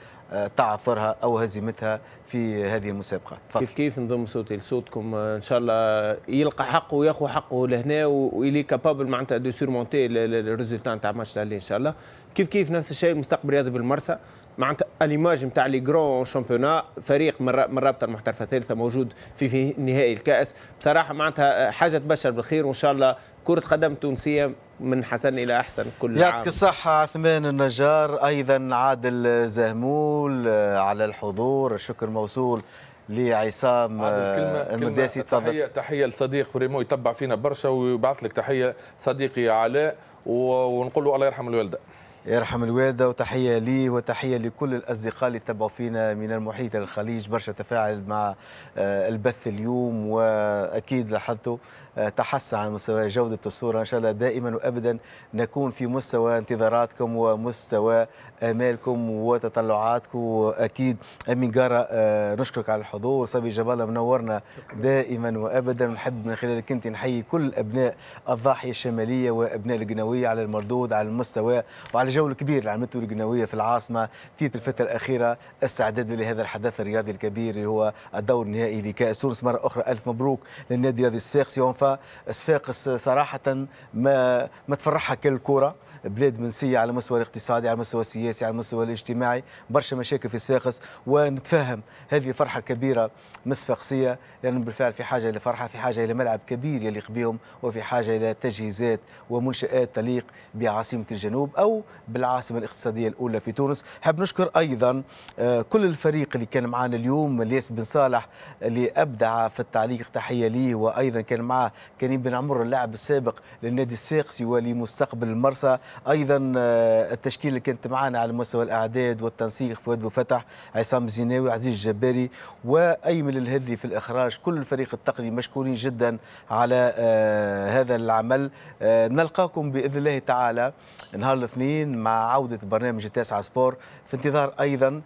تعثرها او هزيمتها في هذه المسابقات كيف كيف نضم صوتي لصوتكم ان شاء الله يلقى حقه وياخذ حقه لهنا ويلي كابابل معناتها دو سيرمونتي الريزولتا نتاع ماتش اللي ان شاء الله كيف كيف نفس الشيء المستقبل الرياضي بالمرسى معناتها اليماج نتاع لي جرون شامبيونا فريق من رابطه المحترفه الثالثه موجود في في نهائي الكاس بصراحه معناتها حاجه تبشر بالخير وان شاء الله كره قدم تونسيه من حسن الى احسن كل يعطيك الصحه عثمان النجار ايضا عادل زهمول آه، على الحضور الشكر موصول لعصام آه، المداسي تفضل تحيه تحيه لصديق فريمو يتبع فينا برشا ويبعث لك تحيه صديقي علاء ونقول له الله يرحم الوالده يرحم الوالدة وتحية لي وتحية لكل الأصدقاء اللي تبعوا فينا من المحيط الخليج برشا تفاعل مع آه، البث اليوم وأكيد لاحظتوا تحسن على مستوى جودة الصورة إن شاء الله دائما وأبدا نكون في مستوى انتظاراتكم ومستوى آمالكم وتطلعاتكم وأكيد أمين جارة آه، نشكرك على الحضور صبي جبالة منورنا دائما وأبدا نحب من خلالك أنت نحيي كل أبناء الضاحية الشمالية وأبناء الجنوية على المردود على المستوى وعلى الجو الكبير اللي عملته الجنوية في العاصمة في الفترة الأخيرة استعداد لهذا الحدث الرياضي الكبير اللي هو الدور النهائي لكأس تونس مرة أخرى ألف مبروك للنادي الرياضي الصفاقسي صفاقس صراحه ما ما تفرحها كل الكره بلاد منسيه على المستوى الاقتصادي على المستوى السياسي على المستوى الاجتماعي برشا مشاكل في صفاقس ونتفهم هذه الفرحه الكبيره من صفاقسيه لان يعني بالفعل في حاجه الى فرحه في حاجه الى ملعب كبير يليق بهم وفي حاجه الى تجهيزات ومنشات تليق بعاصمه الجنوب او بالعاصمه الاقتصاديه الاولى في تونس حاب نشكر ايضا آه، كل الفريق اللي كان معانا اليوم الياس بن صالح اللي ابدع في التعليق تحيه ليه وايضا كان معاه كريم بن عمر اللاعب السابق للنادي الصفاقسي ولمستقبل المرسى ايضا آه، التشكيل اللي كانت معنا على مستوى الاعداد والتنسيق فؤاد بوفتح عصام الزيناوي عزيز الجباري وايمن الهذلي في الاخراج كل الفريق التقني مشكورين جدا على آه، هذا العمل آه، نلقاكم باذن الله تعالى نهار الاثنين مع عوده برنامج التاسعه سبور في انتظار ايضا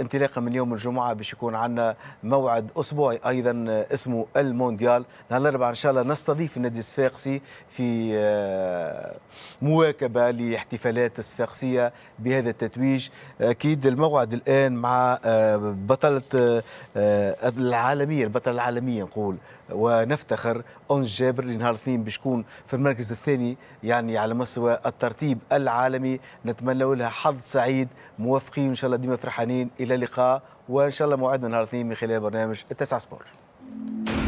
انطلاقا من يوم الجمعه باش يكون عندنا موعد اسبوعي ايضا اسمه المونديال نهار الاربعاء شاء الله نستضيف النادي الصفاقسي في آه، مواكبه لاحتفالات الصفاقسيه بهذا التتويج اكيد الموعد الان مع آه، بطله آه، العالميه البطله العالميه نقول ونفتخر أنس جابر اللي نهار الاثنين باش تكون في المركز الثاني يعني على مستوى الترتيب العالمي نتمنى لها حظ سعيد موفقين ان شاء الله ديما فرحانين الى اللقاء وان شاء الله موعدنا نهار الاثنين من خلال برنامج التسعة سبور